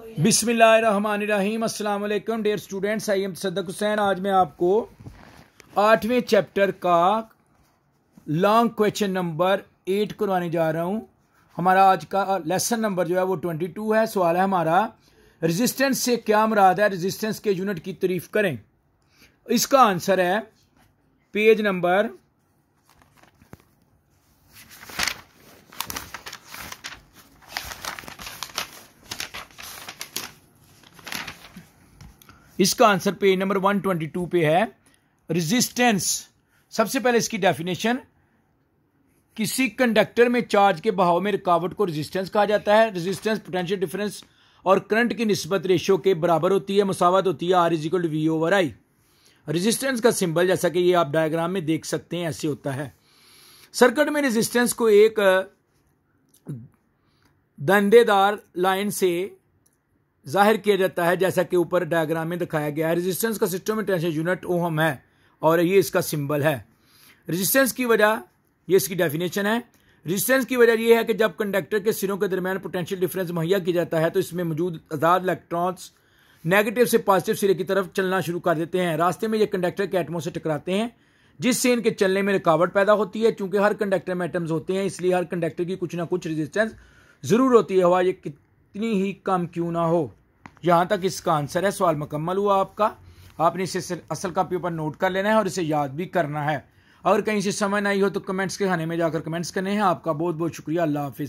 अस्सलाम वालेकुम dear students I am Sadaq Hussain आज मैं आपको आठवें चैप्टर का लॉन्ग क्वेश्चन नंबर एट करवाने जा रहा हूँ हमारा आज का लेसन नंबर जो है वो ट्वेंटी टू है सवाल है हमारा रेजिस्टेंस से क्या मुराद है रेजिस्टेंस के यूनिट की तारीफ करें इसका आंसर है पेज नंबर इसका आंसर पेज नंबर 122 पे है रेजिस्टेंस सबसे पहले इसकी डेफिनेशन किसी कंडक्टर में चार्ज के बहाव में रुकावट को रेजिस्टेंस कहा जाता है रेजिस्टेंस पोटेंशियल डिफरेंस और करंट की नस्बत रेशो के बराबर होती है मसावत होती है R equal V over I resistance का सिंबल जैसा कि ये आप डायग्राम में देख सकते हैं ऐसे होता है सर्किट में रेजिस्टेंस को एक दंदेदार लाइन से जाहिर किया जाता है जैसा कि ऊपर डायग्राम में दिखाया गया है रेजिस्टेंस का सिस्टम में टेंशन यूनिट ओहम है और ये इसका सिंबल है रेजिस्टेंस की वजह ये इसकी डेफिनेशन है रेजिस्टेंस की वजह यह है कि जब कंडक्टर के सिरों के दरमियान पोटेंशियल डिफरेंस मुहैया किया जाता है तो इसमें मौजूद आजाद इलेक्ट्रॉन्स नेगेटिव से पॉजिटिव सिरे की तरफ चलना शुरू कर देते हैं रास्ते में ये कंडक्टर के एटमों से टकराते हैं जिससे इनके चलने में रुकावट पैदा होती है चूंकि हर कंडक्टर में एटम्स होते हैं इसलिए हर कंडक्टर की कुछ ना कुछ रेजिस्टेंस ज़रूर होती है हवा ये कितनी ही कम क्यों ना हो यहाँ तक इसका आंसर है सवाल मुकम्मल हुआ आपका आपने इसे असल कापी पर नोट कर लेना है और इसे याद भी करना है और कहीं से समझ नहीं हो तो कमेंट्स के खाने में जाकर कमेंट्स करने हैं आपका बहुत बहुत शुक्रिया अल्लाह हाफिज़